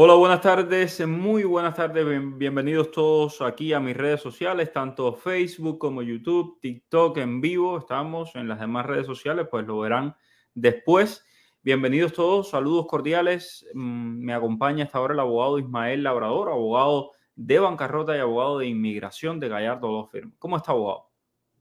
Hola, buenas tardes, muy buenas tardes, bienvenidos todos aquí a mis redes sociales, tanto Facebook como YouTube, TikTok en vivo, estamos en las demás redes sociales, pues lo verán después. Bienvenidos todos, saludos cordiales, mm, me acompaña hasta ahora el abogado Ismael Labrador, abogado de bancarrota y abogado de inmigración de Gallardo Law Firm. ¿Cómo está, abogado?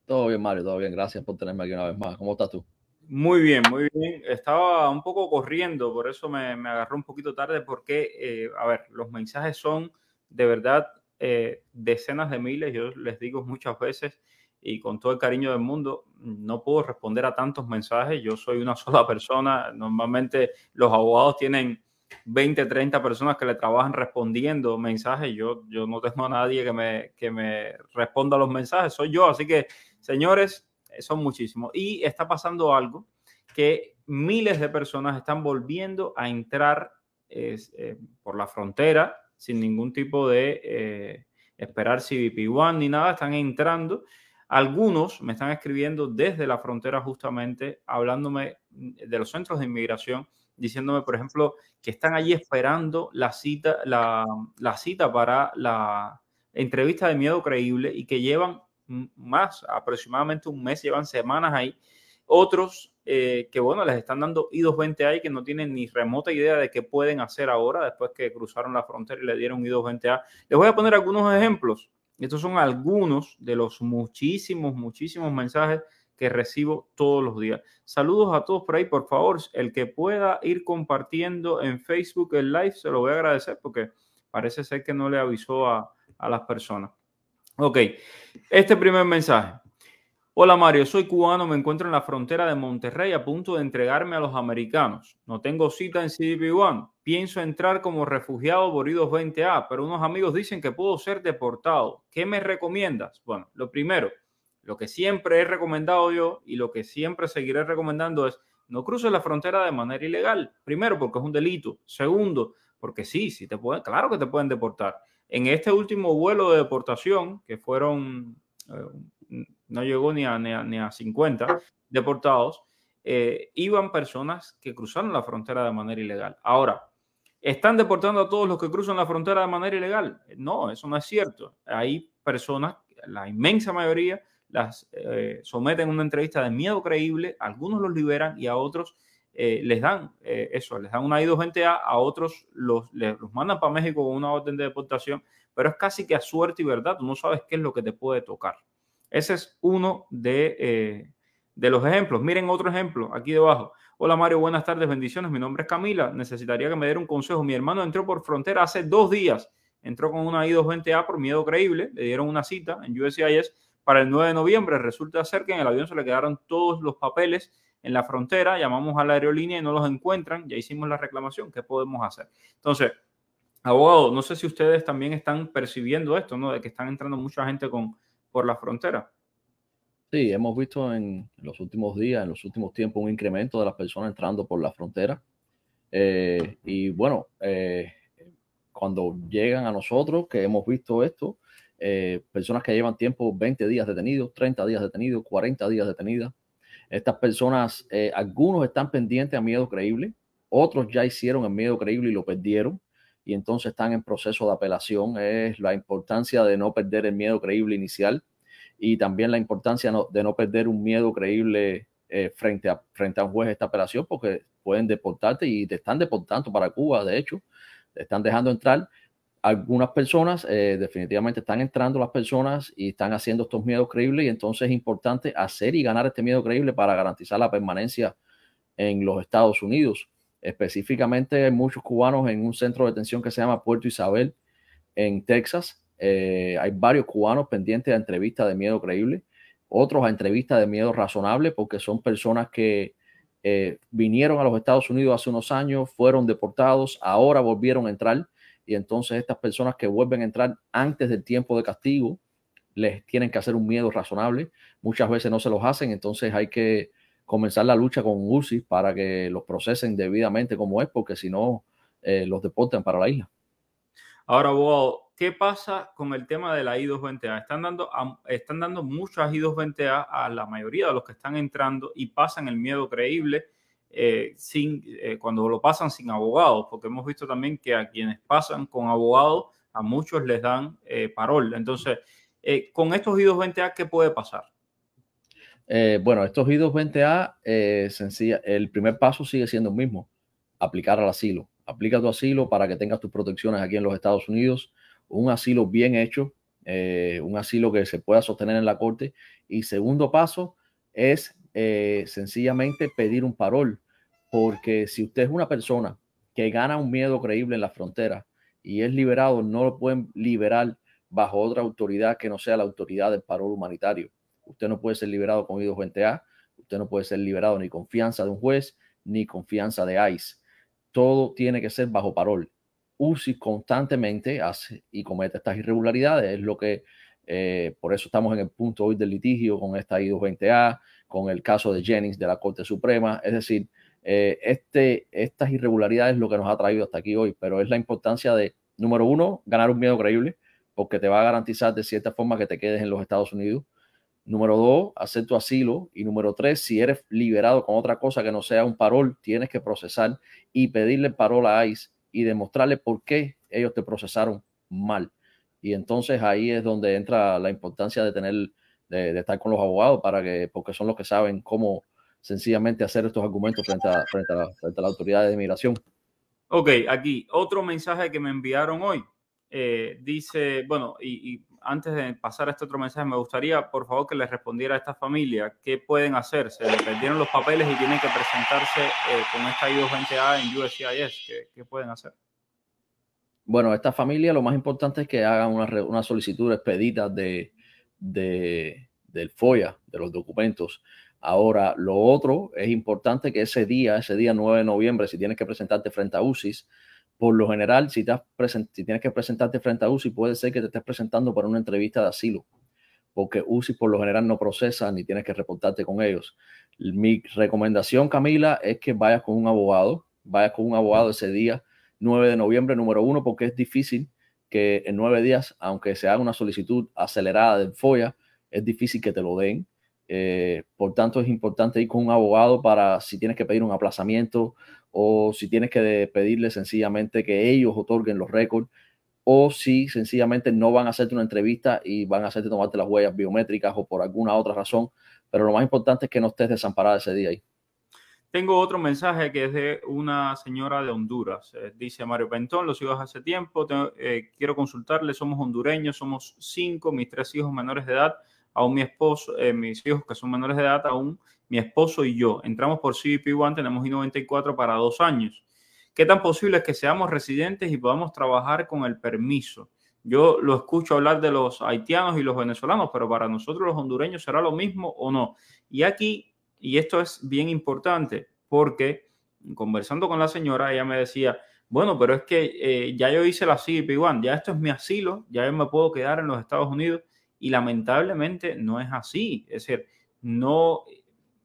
Todo bien, Mario, todo bien, gracias por tenerme aquí una vez más. ¿Cómo estás tú? Muy bien, muy bien. Estaba un poco corriendo, por eso me, agarró un poquito tarde, porque, eh, a ver, los mensajes son de verdad eh, decenas de miles, yo les digo muchas veces y con todo el cariño del mundo, no puedo responder a tantos mensajes, yo soy una sola persona, normalmente los abogados tienen 20, 30 personas que le trabajan respondiendo mensajes. Yo, yo no tengo a nadie que me, que me responda los mensajes, soy yo. Así que, señores, son muchísimos. Y está pasando algo que miles de personas están volviendo a entrar eh, por la frontera sin ningún tipo de eh, esperar CBP-1 ni nada, están entrando. Algunos me están escribiendo desde la frontera justamente, hablándome de los centros de inmigración, diciéndome, por ejemplo, que están allí esperando la cita, la cita para la entrevista de miedo creíble y que llevan más, aproximadamente un mes, llevan semanas ahí. Otros eh, que, bueno, les están dando I220A y que no tienen ni remota idea de qué pueden hacer ahora después que cruzaron la frontera y le dieron I220A. Les voy a poner algunos ejemplos. Estos son algunos de los muchísimos, muchísimos mensajes que recibo todos los días. Saludos a todos por ahí, por favor. El que pueda ir compartiendo en Facebook el live, se lo voy a agradecer porque parece ser que no le avisó a, a las personas. Ok, este primer mensaje. Hola Mario, soy cubano, me encuentro en la frontera de Monterrey a punto de entregarme a los americanos. No tengo cita en CDP 1 Pienso entrar como refugiado por 20 a pero unos amigos dicen que puedo ser deportado. ¿Qué me recomiendas? Bueno, lo primero, lo que siempre he recomendado yo y lo que siempre seguiré recomendando es no cruces la frontera de manera ilegal. Primero, porque es un delito. Segundo, porque sí, sí te pueden, claro que te pueden deportar. En este último vuelo de deportación, que fueron, eh, no llegó ni a, ni, a, 50 deportados, eh, iban personas que cruzaron la frontera de manera ilegal. Ahora, ¿están deportando a todos los que cruzan la frontera de manera ilegal? No, eso no es cierto. Hay personas, la inmensa mayoría, las eh, someten a una entrevista de miedo creíble, algunos los liberan y a otros eh, les dan eh, eso, les dan una I220A, a otros los, les, los mandan para México con una orden de deportación, pero es casi que a suerte y verdad, tú no sabes qué es lo que te puede tocar. Ese es uno de, eh, de los ejemplos. Miren otro ejemplo aquí debajo. Hola Mario, buenas tardes, bendiciones. Mi nombre es Camila. Necesitaría que me diera un consejo. Mi hermano entró por frontera hace dos días. Entró con una i 20 a por miedo creíble. Le dieron una cita en USCIS para el 9 de noviembre. Resulta ser que en el avión se le quedaron todos los papeles en la frontera, llamamos a la aerolínea y no los encuentran, ya hicimos la reclamación, ¿qué podemos hacer? Entonces, abogado, no sé si ustedes también están percibiendo esto, ¿no? De que están entrando mucha gente con, por la frontera. Sí, hemos visto en los últimos días, en los últimos tiempos, un incremento de las personas entrando por la frontera. Eh, y bueno, eh, cuando llegan a nosotros, que hemos visto esto, eh, personas que llevan tiempo 20 días detenidos, 30 días detenidos, 40 días detenidas, estas personas, eh, algunos están pendientes a miedo creíble, otros ya hicieron el miedo creíble y lo perdieron, y entonces están en proceso de apelación. Es la importancia de no perder el miedo creíble inicial y también la importancia de no perder un miedo creíble eh, frente, a, frente a un juez de esta apelación, porque pueden deportarte y te están deportando para Cuba, de hecho, te están dejando entrar algunas personas eh, definitivamente están entrando las personas y están haciendo estos miedos creíbles y entonces es importante hacer y ganar este miedo creíble para garantizar la permanencia en los Estados Unidos. Específicamente hay muchos cubanos en un centro de detención que se llama Puerto Isabel en Texas. Eh, hay varios cubanos pendientes de entrevistas de miedo creíble, otros a entrevistas de miedo razonable porque son personas que eh, vinieron a los Estados Unidos hace unos años, fueron deportados, ahora volvieron a entrar y entonces estas personas que vuelven a entrar antes del tiempo de castigo, les tienen que hacer un miedo razonable, muchas veces no se los hacen, entonces hay que comenzar la lucha con UCI para que los procesen debidamente como es, porque si no, eh, los deportan para la isla. Ahora, ¿qué pasa con el tema de la I220A? Están dando, están dando muchas I220A a la mayoría de los que están entrando y pasan el miedo creíble eh, sin, eh, cuando lo pasan sin abogados, porque hemos visto también que a quienes pasan con abogados, a muchos les dan eh, parol. Entonces, con estos I220A, ¿qué puede pasar? bueno, estos I220A, sencilla, el primer paso sigue siendo el mismo, aplicar al asilo. Aplica tu asilo para que tengas tus protecciones aquí en los Estados Unidos, un asilo bien hecho, un asilo que se pueda sostener en la corte. Y segundo paso es eh, sencillamente pedir un parol, porque si usted es una persona que gana un miedo creíble en la frontera y es liberado, no lo pueden liberar bajo otra autoridad que no sea la autoridad del parol humanitario. Usted no puede ser liberado con ido 20 A, usted no puede ser liberado ni confianza de un juez, ni confianza de ICE. Todo tiene que ser bajo parol. UCI constantemente hace y comete estas irregularidades, es lo que, eh, por eso estamos en el punto hoy del litigio con esta i 20 a con el caso de Jennings de la Corte Suprema. Es decir, eh, este, estas irregularidades es lo que nos ha traído hasta aquí hoy, pero es la importancia de, número uno, ganar un miedo creíble, porque te va a garantizar de cierta forma que te quedes en los Estados Unidos. Número dos, hacer tu asilo. Y número tres, si eres liberado con otra cosa que no sea un parol, tienes que procesar y pedirle parol a ICE y demostrarle por qué ellos te procesaron mal. Y entonces ahí es donde entra la importancia de tener de, estar con los abogados para que, porque son los que saben cómo sencillamente hacer estos argumentos frente a, frente a, autoridad de inmigración. Ok, aquí otro mensaje que me enviaron hoy. Eh, dice, bueno, y, antes de pasar a este otro mensaje, me gustaría, por favor, que les respondiera a esta familia qué pueden hacer. Se le perdieron los papeles y tienen que presentarse eh, con esta I-220A en USCIS. ¿Qué, ¿Qué, pueden hacer? Bueno, esta familia lo más importante es que hagan una, una solicitud expedita de, de, del FOIA, de los documentos. Ahora, lo otro es importante que ese día, ese día 9 de noviembre, si tienes que presentarte frente a UCIS, por lo general, si, estás si tienes que presentarte frente a UCI, puede ser que te estés presentando para una entrevista de asilo, porque UCI por lo general no procesa ni tienes que reportarte con ellos. Mi recomendación, Camila, es que vayas con un abogado, vayas con un abogado ese día 9 de noviembre, número uno, porque es difícil que en nueve días, aunque se haga una solicitud acelerada del FOIA, es difícil que te lo den. Eh, por tanto, es importante ir con un abogado para si tienes que pedir un aplazamiento o si tienes que pedirle sencillamente que ellos otorguen los récords o si sencillamente no van a hacerte una entrevista y van a hacerte tomarte las huellas biométricas o por alguna otra razón. Pero lo más importante es que no estés desamparado ese día ahí. Tengo otro mensaje que es de una señora de Honduras. Eh, dice Mario Pentón, los hijos hace tiempo, eh, quiero consultarle, somos hondureños, somos cinco, mis tres hijos menores de edad, aún mi esposo, eh, mis hijos que son menores de edad, aún mi esposo y yo. Entramos por CBP 1 tenemos I-94 para dos años. ¿Qué tan posible es que seamos residentes y podamos trabajar con el permiso? Yo lo escucho hablar de los haitianos y los venezolanos, pero para nosotros los hondureños será lo mismo o no. Y aquí y esto es bien importante porque conversando con la señora, ella me decía, bueno, pero es que eh, ya yo hice la CIP1, ya esto es mi asilo, ya yo me puedo quedar en los Estados Unidos y lamentablemente no es así. Es decir, no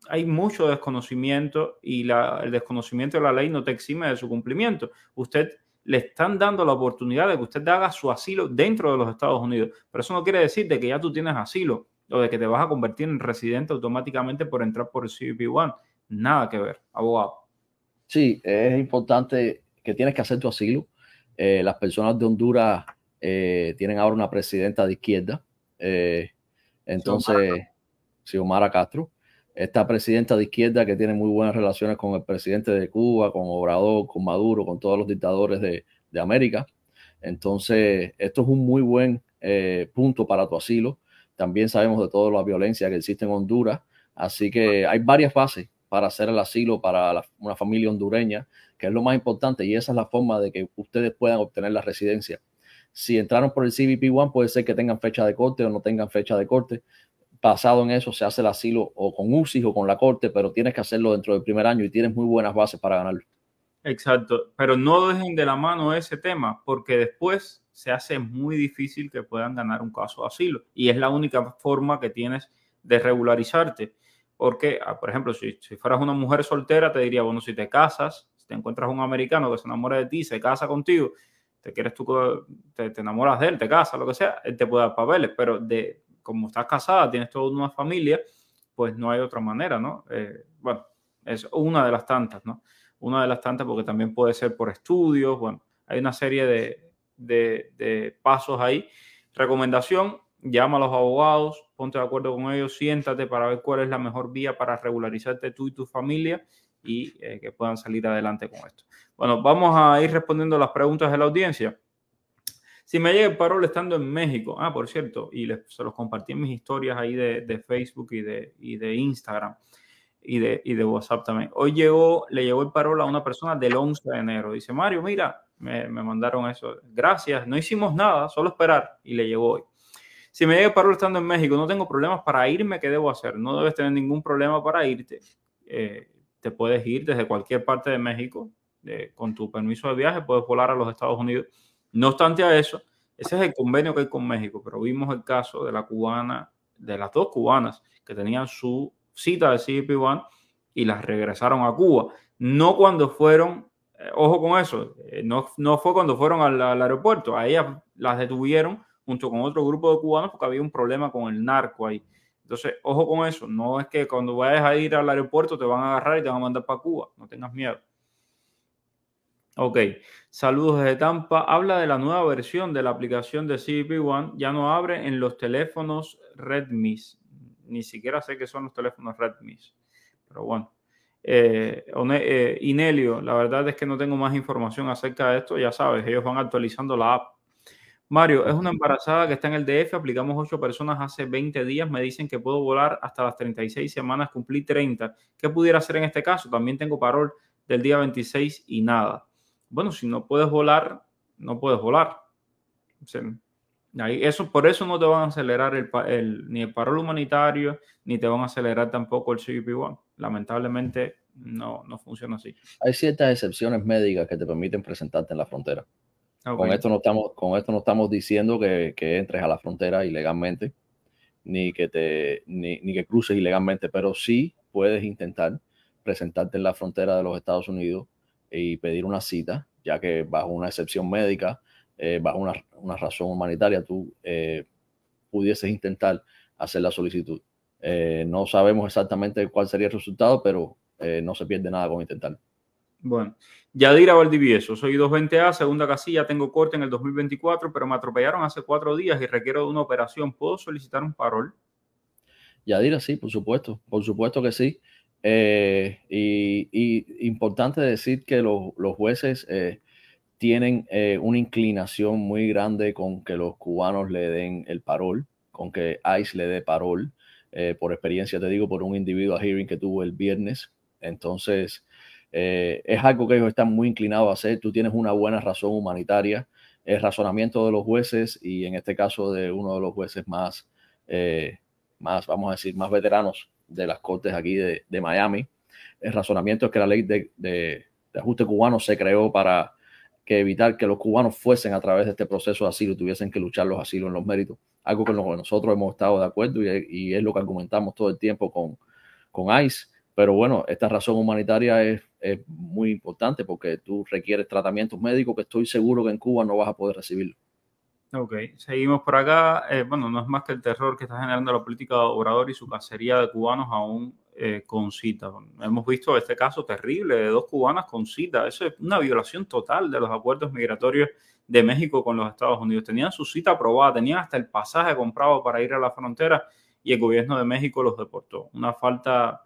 hay mucho desconocimiento y el desconocimiento de la ley no te exime de su cumplimiento. Usted le están dando la oportunidad de que usted haga su asilo dentro de los Estados Unidos, pero eso no quiere decir de que ya tú tienes asilo de que te vas a convertir en residente automáticamente por entrar por el CB1. Nada que ver, abogado. Sí, es importante que tienes que hacer tu asilo. Eh, las personas de Honduras eh, tienen ahora una presidenta de izquierda. Eh, entonces, Xiomara Castro. Esta presidenta de izquierda que tiene muy buenas relaciones con el presidente de Cuba, con Obrador, con Maduro, con todos los dictadores de América. Entonces, esto es un muy buen punto para tu asilo. También sabemos de toda la violencia que existe en Honduras. Así que hay varias fases para hacer el asilo para una familia hondureña, que es lo más importante y esa es la forma de que ustedes puedan obtener la residencia. Si entraron por el CBP-1, puede ser que tengan fecha de corte o no tengan fecha de corte. Basado en eso, se hace el asilo o con UCI o con la corte, pero tienes que hacerlo dentro del primer año y tienes muy buenas bases para ganarlo. Exacto, pero no dejen de la mano ese tema, porque después se hace muy difícil que puedan ganar un caso de asilo. Y es la única forma que tienes de regularizarte. Porque, ah, por ejemplo, si, fueras una mujer soltera, te diría, bueno, si te casas, si te encuentras un americano que se enamora de ti, se casa contigo, te quieres tú, te, enamoras de él, te casas, lo que sea, él te puede dar papeles, pero de, como estás casada, tienes toda una familia, pues no hay otra manera, ¿no? Eh, bueno, es una de las tantas, ¿no? Una de las tantas porque también puede ser por estudios, bueno, hay una serie de, de, pasos ahí. Recomendación, llama a los abogados, ponte de acuerdo con ellos, siéntate para ver cuál es la mejor vía para regularizarte tú y tu familia y eh, que puedan salir adelante con esto. Bueno, vamos a ir respondiendo las preguntas de la audiencia. Si me llega el parol estando en México, ah, por cierto, y les, se los compartí en mis historias ahí de, Facebook y de, de Instagram y de, y de WhatsApp también. Hoy llegó, le llegó el parol a una persona del 11 de enero. Dice, Mario, mira, me, mandaron eso. Gracias, no hicimos nada, solo esperar y le llegó hoy. Si me llega el paro estando en México, no tengo problemas para irme, ¿qué debo hacer? No debes tener ningún problema para irte. Eh, te puedes ir desde cualquier parte de México, con tu permiso de viaje, puedes volar a los Estados Unidos. No obstante a eso, ese es el convenio que hay con México, pero vimos el caso de la cubana, de las dos cubanas que tenían su cita de CIP1 y las regresaron a Cuba. No cuando fueron ojo con eso, eh, no, fue cuando fueron al, aeropuerto, a ellas las detuvieron junto con otro grupo de cubanos porque había un problema con el narco ahí. Entonces, ojo con eso, no es que cuando vayas a ir al aeropuerto te van a agarrar y te van a mandar para Cuba, no tengas miedo. Ok, saludos desde Tampa. Habla de la nueva versión de la aplicación de CBP One. Ya no abre en los teléfonos Redmi. Ni siquiera sé qué son los teléfonos Redmi. Pero bueno, eh, eh, Inelio, la verdad es que no tengo más información acerca de esto, ya sabes, ellos van actualizando la app. Mario, es una embarazada que está en el DF, aplicamos ocho personas hace 20 días, me dicen que puedo volar hasta las 36 semanas, cumplí 30. ¿Qué pudiera hacer en este caso? También tengo parol del día 26 y nada. Bueno, si no puedes volar, no puedes volar eso, por eso no te van a acelerar ni el paro humanitario, ni te van a acelerar tampoco el cgp 1 Lamentablemente no, no funciona así. Hay ciertas excepciones médicas que te permiten presentarte en la frontera. Ah, con, esto no estamos, con esto no estamos diciendo que, entres a la frontera ilegalmente, ni que, te, ni que cruces ilegalmente, pero sí puedes intentar presentarte en la frontera de los Estados Unidos y pedir una cita, ya que bajo una excepción médica eh, bajo una, razón humanitaria, tú eh, pudieses intentar hacer la solicitud. Eh, no sabemos exactamente cuál sería el resultado, pero no se pierde nada con intentar Bueno, Yadira Valdivieso, soy 220A, segunda casilla, tengo corte en el 2024, pero me atropellaron hace cuatro días y requiero de una operación. ¿Puedo solicitar un parol? Yadira, sí, por supuesto, por supuesto que sí. y, importante decir que los, jueces tienen eh, una inclinación muy grande con que los cubanos le den el parol, con que ICE le dé parol. Eh, por experiencia te digo, por un individuo hearing que tuvo el viernes. Entonces, eh, es algo que ellos están muy inclinados a hacer. Tú tienes una buena razón humanitaria, el razonamiento de los jueces y en este caso de uno de los jueces más, más vamos a decir, más veteranos de las cortes aquí de, Miami. El razonamiento es que la ley de, de ajuste cubano se creó para que evitar que los cubanos fuesen a través de este proceso de asilo, y tuviesen que luchar los asilos en los méritos, algo con lo que nosotros hemos estado de acuerdo y, es lo que argumentamos todo el tiempo con, con ICE. Pero bueno, esta razón humanitaria es, muy importante porque tú requieres tratamientos médicos que estoy seguro que en Cuba no vas a poder recibirlo. Ok, seguimos por acá. Eh, bueno, no es más que el terror que está generando la política de Obrador y su cacería de cubanos aún eh, con cita. Hemos visto este caso terrible de dos cubanas con cita. Eso es una violación total de los acuerdos migratorios de México con los Estados Unidos. Tenían su cita aprobada, tenían hasta el pasaje comprado para ir a la frontera y el gobierno de México los deportó. Una falta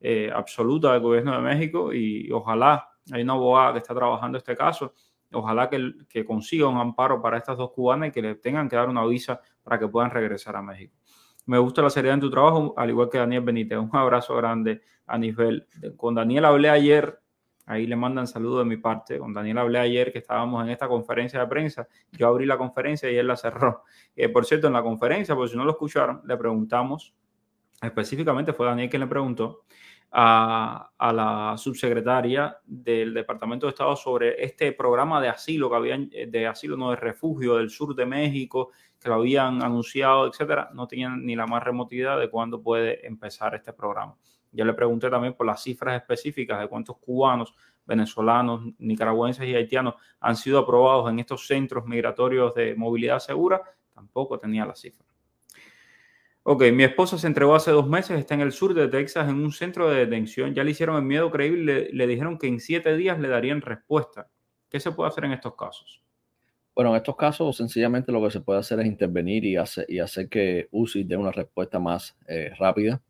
eh, absoluta del gobierno de México y ojalá, hay una abogada que está trabajando este caso, ojalá que, que consiga un amparo para estas dos cubanas y que le tengan que dar una visa para que puedan regresar a México. Me gusta la seriedad en tu trabajo, al igual que Daniel Benítez. Un abrazo grande a nivel. Con Daniel hablé ayer, ahí le mandan saludos de mi parte. Con Daniel hablé ayer que estábamos en esta conferencia de prensa. Yo abrí la conferencia y él la cerró. Eh, por cierto, en la conferencia, por si no lo escucharon, le preguntamos, específicamente fue Daniel quien le preguntó a, la subsecretaria del Departamento de Estado sobre este programa de asilo que habían, eh, de asilo, no de refugio del sur de México que lo habían anunciado, etcétera, no tenían ni la más remota idea de cuándo puede empezar este programa. Yo le pregunté también por las cifras específicas de cuántos cubanos, venezolanos, nicaragüenses y haitianos han sido aprobados en estos centros migratorios de movilidad segura. Tampoco tenía la cifra. Ok, mi esposa se entregó hace dos meses, está en el sur de Texas en un centro de detención. Ya le hicieron el miedo creíble, le dijeron que en siete días le darían respuesta. ¿Qué se puede hacer en estos casos? Bueno, en estos casos sencillamente lo que se puede hacer es intervenir y, y hacer que UCI dé una respuesta más eh, rápida.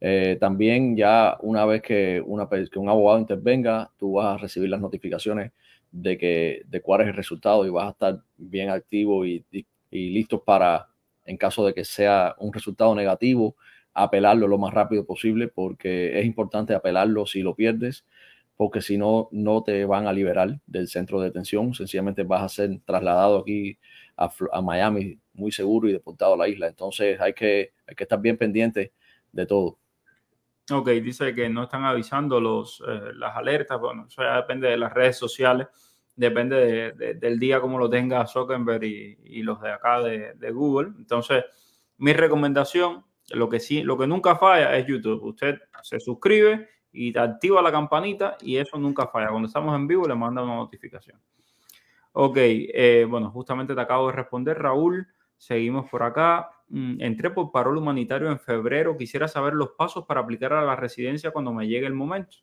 Eh, también ya una vez que, un abogado intervenga, tú vas a recibir las notificaciones de, que, de cuál es el resultado y vas a estar bien activo y, y listo para, en caso de que sea un resultado negativo, apelarlo lo más rápido posible porque es importante apelarlo si lo pierdes porque si no, no te van a liberar del centro de detención, sencillamente vas a ser trasladado aquí a, Miami muy seguro y deportado a la isla. Entonces hay que, que estar bien pendiente de todo. Ok, dice que no están avisando los, eh, las alertas, bueno, eso ya depende de las redes sociales, depende del día como lo tenga Zuckerberg y, y los de acá de, de Google. Entonces, mi recomendación, lo que sí, lo que nunca falla es YouTube. Usted se suscribe y te activa la campanita y eso nunca falla. Cuando estamos en vivo le manda una notificación. Ok, eh, bueno, justamente te acabo de responder, Raúl. Seguimos por acá. Mm, entré por parol humanitario en febrero. Quisiera saber los pasos para aplicar a la residencia cuando me llegue el momento.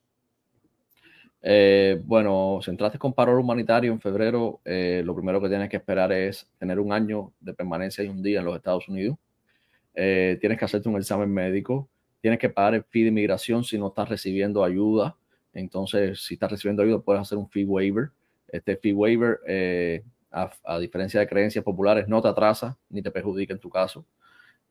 Eh, bueno, si entraste con parol humanitario en febrero, eh, lo primero que tienes que esperar es tener un año de permanencia y un día en los Estados Unidos. tienes que hacerte un examen médico tienes que pagar el fee de inmigración si no estás recibiendo ayuda. Entonces, si estás recibiendo ayuda, puedes hacer un fee waiver. Este fee waiver, eh, a, diferencia de creencias populares, no te atrasa ni te perjudica en tu caso.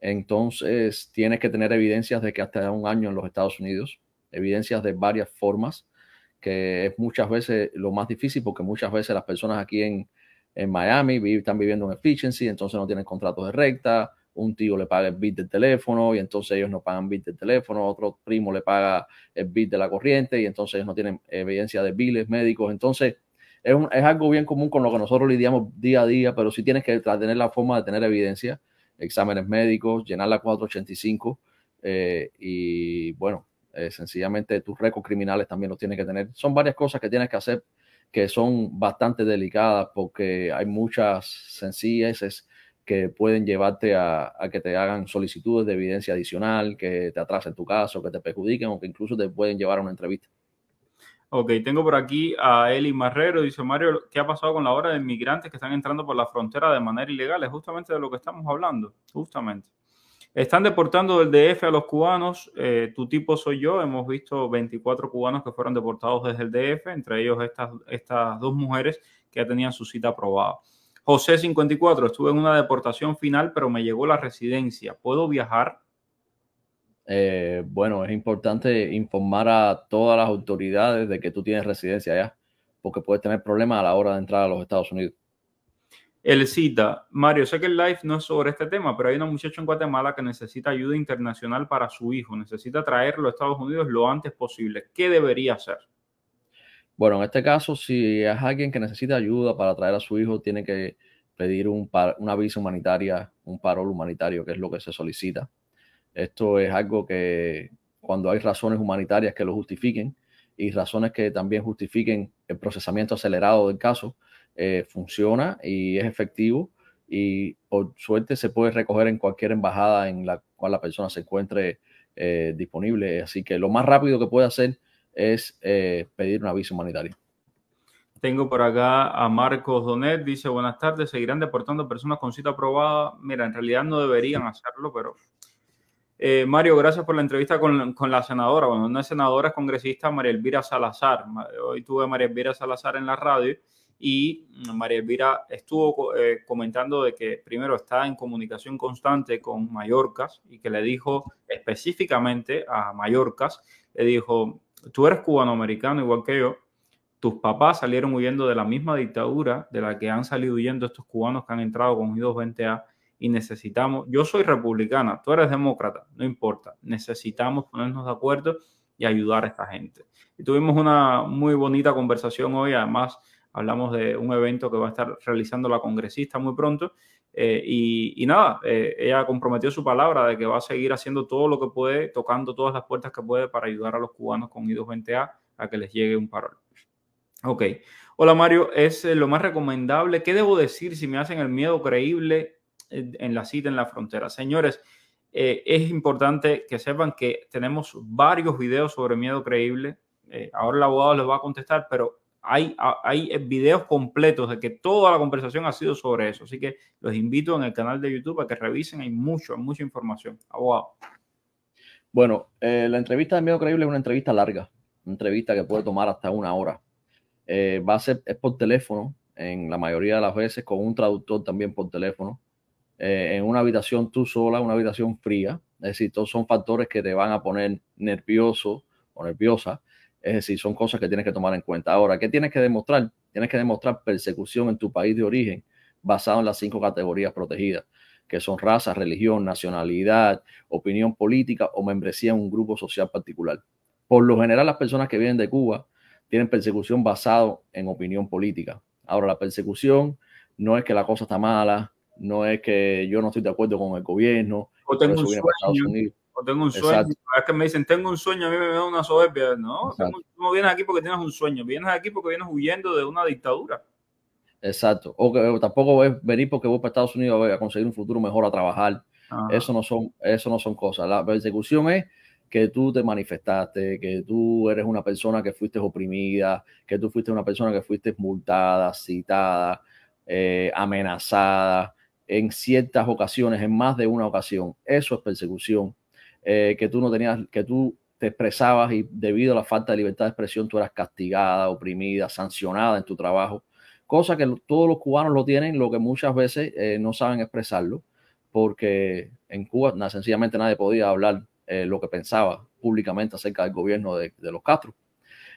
Entonces, tienes que tener evidencias de que hasta un año en los Estados Unidos, evidencias de varias formas, que es muchas veces lo más difícil porque muchas veces las personas aquí en, en Miami están viviendo en efficiency, entonces no tienen contratos de recta, un tío le paga el bit del teléfono y entonces ellos no pagan bit del teléfono, otro primo le paga el bit de la corriente y entonces ellos no tienen evidencia de biles médicos. Entonces, es, algo bien común con lo que nosotros lidiamos día a día, pero si tienes que tener la forma de tener evidencia, exámenes médicos, llenar la 485 eh, y bueno, eh, sencillamente tus récords criminales también los tienes que tener. Son varias cosas que tienes que hacer que son bastante delicadas porque hay muchas sencillas que pueden llevarte a, que te hagan solicitudes de evidencia adicional, que te atrasen tu caso, que te perjudiquen o que incluso te pueden llevar a una entrevista. Ok, tengo por aquí a Eli Marrero, dice Mario, ¿qué ha pasado con la hora de inmigrantes que están entrando por la frontera de manera ilegal? Es justamente de lo que estamos hablando, justamente. Están deportando del DF a los cubanos. Eh, tu tipo soy yo. Hemos visto 24 cubanos que fueron deportados desde el DF, entre ellos estas, estas dos mujeres que ya tenían su cita aprobada. José 54, estuve en una deportación final, pero me llegó la residencia. ¿Puedo viajar? Eh, bueno, es importante informar a todas las autoridades de que tú tienes residencia allá, porque puedes tener problemas a la hora de entrar a los Estados Unidos. El cita, Mario, sé que el live no es sobre este tema, pero hay una muchacha en Guatemala que necesita ayuda internacional para su hijo, necesita traerlo a Estados Unidos lo antes posible. ¿Qué debería hacer? Bueno, en este caso, si es alguien que necesita ayuda para traer a su hijo, tiene que pedir un par, una visa humanitaria, un parol humanitario, que es lo que se solicita. Esto es algo que cuando hay razones humanitarias que lo justifiquen y razones que también justifiquen el procesamiento acelerado del caso, eh, funciona y es efectivo y por suerte se puede recoger en cualquier embajada en la cual la persona se encuentre eh, disponible. Así que lo más rápido que puede hacer es eh, pedir un aviso humanitario. Tengo por acá a Marcos Donet, dice buenas tardes, seguirán deportando personas con cita aprobada. Mira, en realidad no deberían hacerlo, pero... Eh, Mario, gracias por la entrevista con, con, la senadora. Bueno, no es senadora, es congresista María Elvira Salazar. Hoy tuve a María Elvira Salazar en la radio y María Elvira estuvo eh, comentando de que primero está en comunicación constante con Mallorcas y que le dijo específicamente a Mallorcas, le dijo, tú eres cubanoamericano igual que yo, tus papás salieron huyendo de la misma dictadura de la que han salido huyendo estos cubanos que han entrado con I-220A y necesitamos, yo soy republicana, tú eres demócrata, no importa, necesitamos ponernos de acuerdo y ayudar a esta gente. Y tuvimos una muy bonita conversación hoy, además hablamos de un evento que va a estar realizando la congresista muy pronto eh, y, nada, eh, ella comprometió su palabra de que va a seguir haciendo todo lo que puede, tocando todas las puertas que puede para ayudar a los cubanos con I220A a que les llegue un parón. Ok. Hola Mario, es eh, lo más recomendable. ¿Qué debo decir si me hacen el miedo creíble en la cita en la frontera? Señores, es importante que sepan que tenemos varios videos sobre miedo creíble. ahora el abogado les va a contestar, pero hay, videos completos de que toda la conversación ha sido sobre eso. Así que los invito en el canal de YouTube a que revisen. Hay mucho, mucha información. Abogado. Bueno, eh, la entrevista de Miedo Creíble es una entrevista larga. Una entrevista que puede tomar hasta una hora. Eh, va a ser por teléfono, en la mayoría de las veces, con un traductor también por teléfono. Eh, en una habitación tú sola, una habitación fría. Es decir, todos son factores que te van a poner nervioso o nerviosa es decir, son cosas que tienes que tomar en cuenta. Ahora, ¿qué tienes que demostrar? Tienes que demostrar persecución en tu país de origen basado en las cinco categorías protegidas, que son raza, religión, nacionalidad, opinión política o membresía en un grupo social particular. Por lo general, las personas que vienen de Cuba tienen persecución basado en opinión política. Ahora, la persecución no es que la cosa está mala, no es que yo no estoy de acuerdo con el gobierno. O tengo un o tengo un sueño. A que me dicen, tengo un sueño, a mí me da una soberbia. No, tú no vienes aquí porque tienes un sueño, vienes aquí porque vienes huyendo de una dictadura. Exacto. O, tampoco es venir porque voy para Estados Unidos a, conseguir un futuro mejor, a trabajar. Eso no, son, eso no son cosas. La persecución es que tú te manifestaste, que tú eres una persona que fuiste oprimida, que tú fuiste una persona que fuiste multada, citada, eh, amenazada en ciertas ocasiones, en más de una ocasión. Eso es persecución. Eh, que tú no tenías, que tú te expresabas y debido a la falta de libertad de expresión tú eras castigada, oprimida, sancionada en tu trabajo, cosa que todos los cubanos lo tienen, lo que muchas veces eh, no saben expresarlo, porque en Cuba sencillamente nadie podía hablar eh, lo que pensaba públicamente acerca del gobierno de, los Castro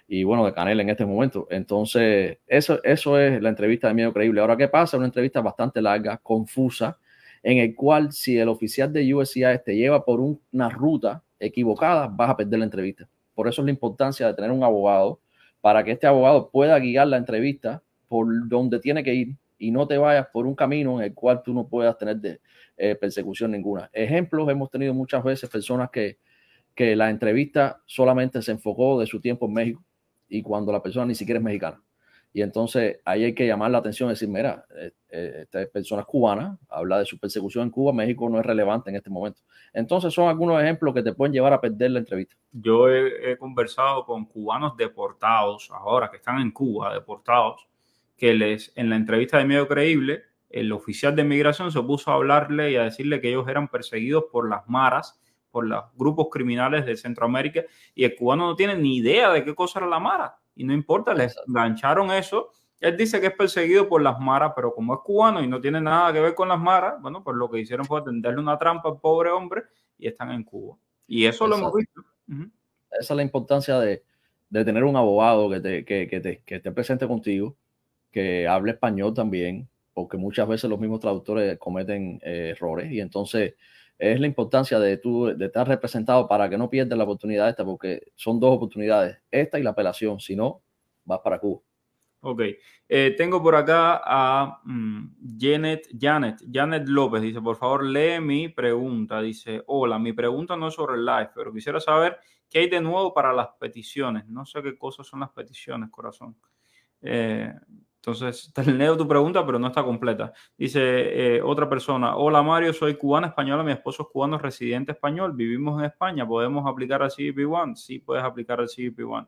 y bueno, de Canel en este momento. Entonces, eso, eso es la entrevista de Miedo Creíble. Ahora, ¿qué pasa? Una entrevista bastante larga, confusa, en el cual si el oficial de USCIS te lleva por una ruta equivocada, vas a perder la entrevista. Por eso es la importancia de tener un abogado para que este abogado pueda guiar la entrevista por donde tiene que ir y no te vayas por un camino en el cual tú no puedas tener de, eh, persecución ninguna. Ejemplos hemos tenido muchas veces personas que, que la entrevista solamente se enfocó de su tiempo en México y cuando la persona ni siquiera es mexicana. Y entonces ahí hay que llamar la atención y decir, mira, eh, eh, esta persona cubana, habla de su persecución en Cuba, México no es relevante en este momento. Entonces son algunos ejemplos que te pueden llevar a perder la entrevista. Yo he, conversado con cubanos deportados, ahora que están en Cuba, deportados, que les en la entrevista de medio Creíble, el oficial de inmigración se puso a hablarle y a decirle que ellos eran perseguidos por las maras, por los grupos criminales de Centroamérica, y el cubano no tiene ni idea de qué cosa era la mara y no importa, les engancharon eso. Él dice que es perseguido por las maras, pero como es cubano y no tiene nada que ver con las maras, bueno, pues lo que hicieron fue atenderle una trampa al pobre hombre y están en Cuba. Y eso lo hemos visto. Esa es la importancia de, tener un abogado que, esté presente contigo, que hable español también, porque muchas veces los mismos traductores cometen eh, errores y entonces es la importancia de, de estar representado para que no pierdas la oportunidad esta, porque son dos oportunidades, esta y la apelación, si no, vas para Cuba. Ok, eh, tengo por acá a mm, Janet, Janet, Janet López, dice, por favor, lee mi pregunta, dice, hola, mi pregunta no es sobre el live, pero quisiera saber qué hay de nuevo para las peticiones, no sé qué cosas son las peticiones, corazón. Eh, entonces, te leo tu pregunta, pero no está completa. Dice eh, otra persona, hola Mario, soy cubana española, mi esposo es cubano residente español, vivimos en España, ¿podemos aplicar al CBP1? Sí, puedes aplicar al cbp One.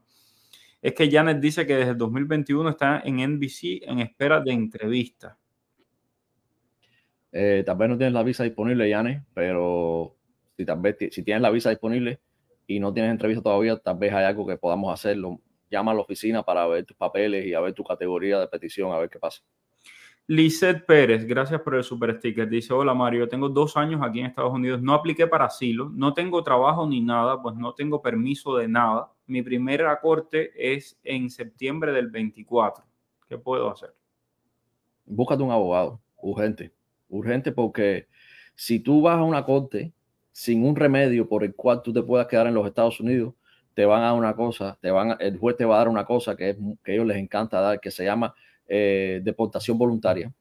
Es que Janet dice que desde el 2021 está en NBC en espera de entrevista. Eh, tal vez no tienes la visa disponible, Janet, pero si, tal vez, si tienes la visa disponible y no tienes entrevista todavía, tal vez hay algo que podamos hacerlo llama a la oficina para ver tus papeles y a ver tu categoría de petición, a ver qué pasa. Lizeth Pérez, gracias por el super sticker. Dice: Hola Mario, tengo dos años aquí en Estados Unidos, no apliqué para asilo, no tengo trabajo ni nada, pues no tengo permiso de nada. Mi primera corte es en septiembre del 24. ¿Qué puedo hacer? Búscate un abogado, urgente, urgente, porque si tú vas a una corte sin un remedio por el cual tú te puedas quedar en los Estados Unidos, te van a una cosa, te van el juez te va a dar una cosa que, es, que ellos les encanta dar, que se llama eh, deportación voluntaria.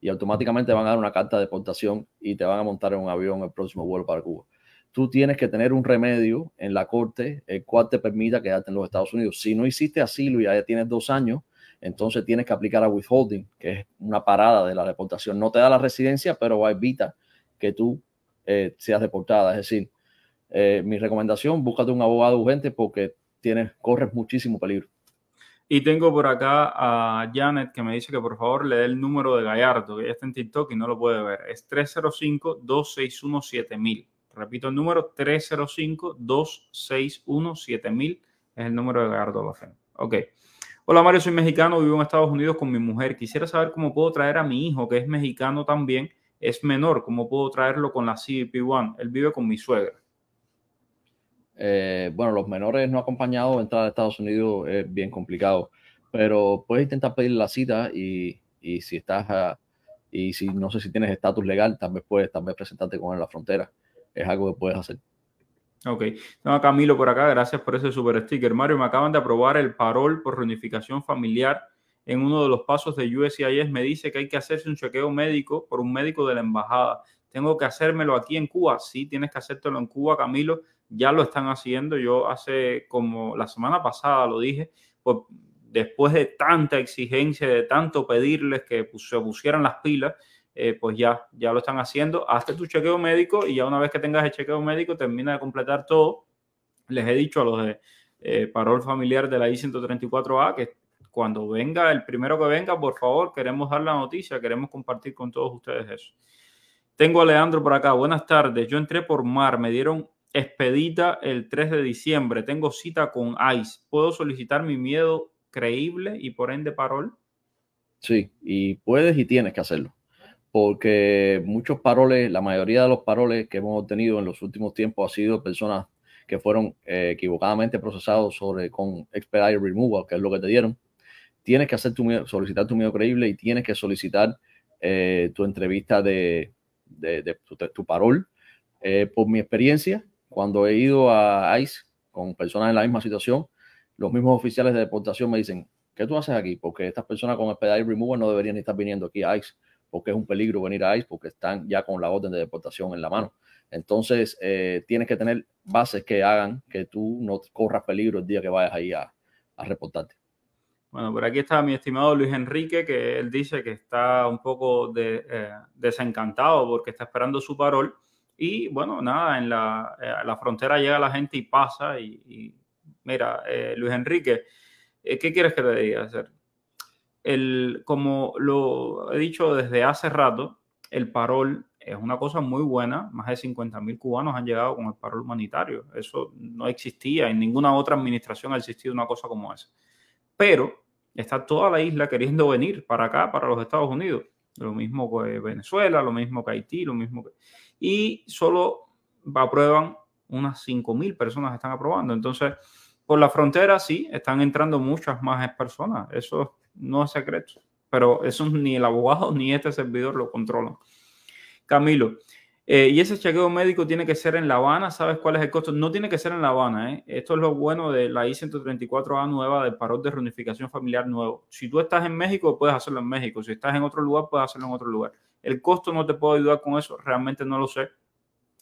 Y automáticamente van a dar una carta de deportación y te van a montar en un avión el próximo vuelo para Cuba. Tú tienes que tener un remedio en la corte, el cual te permita quedarte en los Estados Unidos. Si no hiciste asilo y ya tienes dos años, entonces tienes que aplicar a withholding, que es una parada de la deportación. No te da la residencia, pero va a evitar que tú eh, seas deportada. Es decir, eh, mi recomendación, búscate un abogado urgente porque tienes, corres muchísimo peligro. Y tengo por acá a Janet que me dice que por favor le dé el número de Gallardo, que ella está en TikTok y no lo puede ver. Es 305-261-7000. Repito el número, 305-261-7000 es el número de Gallardo Bafén, Ok. Hola Mario, soy mexicano, vivo en Estados Unidos con mi mujer. Quisiera saber cómo puedo traer a mi hijo, que es mexicano también, es menor, cómo puedo traerlo con la CBP-1. Él vive con mi suegra. Eh, bueno, los menores no acompañados, entrar a Estados Unidos es bien complicado, pero puedes intentar pedir la cita y, si estás, y si no sé si tienes estatus legal, también puedes también presentarte con él en la frontera. Es algo que puedes hacer. Ok, No, Camilo por acá, gracias por ese super sticker. Mario, me acaban de aprobar el parol por reunificación familiar. En uno de los pasos de USCIS me dice que hay que hacerse un chequeo médico por un médico de la embajada. ¿Tengo que hacérmelo aquí en Cuba? Sí, tienes que hacértelo en Cuba, Camilo ya lo están haciendo. Yo hace como la semana pasada lo dije, pues después de tanta exigencia, de tanto pedirles que se pusieran las pilas, eh, pues ya, ya lo están haciendo. Hazte tu chequeo médico y ya una vez que tengas el chequeo médico, termina de completar todo. Les he dicho a los de eh, Parol Familiar de la I-134A que cuando venga, el primero que venga, por favor, queremos dar la noticia, queremos compartir con todos ustedes eso. Tengo a Leandro por acá. Buenas tardes. Yo entré por mar, me dieron expedita el 3 de diciembre. Tengo cita con ICE. ¿Puedo solicitar mi miedo creíble y por ende parol? Sí, y puedes y tienes que hacerlo. Porque muchos paroles, la mayoría de los paroles que hemos obtenido en los últimos tiempos ha sido personas que fueron eh, equivocadamente procesados sobre con expedited removal, que es lo que te dieron. Tienes que hacer tu miedo, solicitar tu miedo creíble y tienes que solicitar eh, tu entrevista de, tu, parol. Eh, por mi experiencia, cuando he ido a ICE con personas en la misma situación, los mismos oficiales de deportación me dicen, ¿qué tú haces aquí? Porque estas personas con expedited removal no deberían estar viniendo aquí a ICE, porque es un peligro venir a ICE, porque están ya con la orden de deportación en la mano. Entonces, eh, tienes que tener bases que hagan que tú no corras peligro el día que vayas ahí a, reportarte. Bueno, por aquí está mi estimado Luis Enrique, que él dice que está un poco de, eh, desencantado porque está esperando su parol y bueno, nada, en eh, la, frontera llega la gente y pasa. Y, mira, eh, Luis Enrique, eh, ¿qué quieres que te diga? Hacer? como lo he dicho desde hace rato, el parol es una cosa muy buena. Más de 50.000 cubanos han llegado con el parol humanitario. Eso no existía. En ninguna otra administración ha existido una cosa como esa. Pero está toda la isla queriendo venir para acá, para los Estados Unidos. Lo mismo que Venezuela, lo mismo que Haití, lo mismo que y solo aprueban unas 5.000 personas están aprobando. Entonces, por la frontera sí, están entrando muchas más personas. Eso no es secreto. Pero eso ni el abogado ni este servidor lo controlan. Camilo, eh, y ese chequeo médico tiene que ser en La Habana. ¿Sabes cuál es el costo? No tiene que ser en La Habana. ¿eh? Esto es lo bueno de la I-134A nueva del paro de reunificación familiar nuevo. Si tú estás en México, puedes hacerlo en México. Si estás en otro lugar, puedes hacerlo en otro lugar. El costo no te puedo ayudar con eso, realmente no lo sé.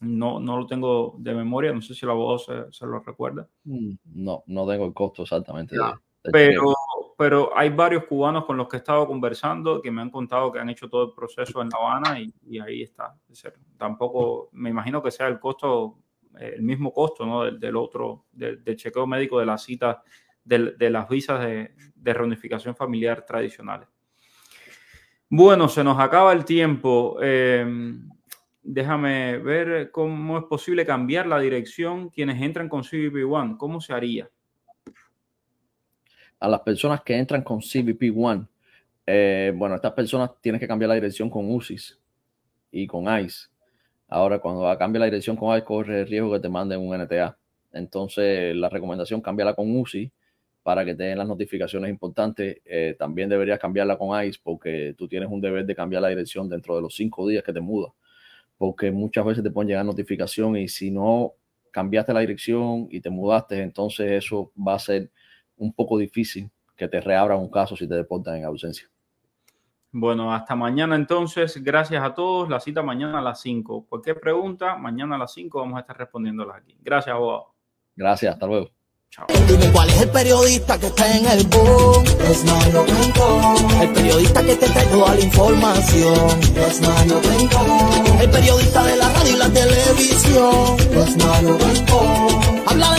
No, no lo tengo de memoria, no sé si la voz se, lo recuerda. Mm, no, no tengo el costo exactamente. pero, pero hay varios cubanos con los que he estado conversando que me han contado que han hecho todo el proceso en La Habana y, ahí está. tampoco me imagino que sea el costo, eh, el mismo costo del, otro, del, chequeo médico de las citas, de, las visas de reunificación familiar tradicionales. Bueno, se nos acaba el tiempo. Em, déjame ver cómo es posible cambiar la dirección quienes entran con CVP 1 ¿Cómo se haría? A las personas que entran con CVP 1 eh, bueno, estas personas tienen que cambiar la dirección con UCIS y con ICE. Ahora, cuando cambia la dirección con ICE, corre el riesgo que te manden un NTA. Entonces, la recomendación, cambiarla con UCI para que te den las notificaciones importantes. Eh, también deberías cambiarla con ICE porque tú tienes un deber de cambiar la dirección dentro de los cinco días que te mudas, porque muchas veces te pueden llegar notificación y si no cambiaste la dirección y te mudaste, entonces eso va a ser un poco difícil que te reabran un caso si te deportan en ausencia. Bueno, hasta mañana entonces. Gracias a todos. La cita mañana a las 5. Cualquier pregunta, mañana a las 5 vamos a estar respondiéndolas aquí. Gracias, abogado. Gracias, hasta luego. Dime cuál es el periodista que está en el boom. Es Mario Rincón. El periodista que te trae toda la información. Es Mario Rincón. El periodista de la radio y la televisión. Es Mario Rincón. Habla de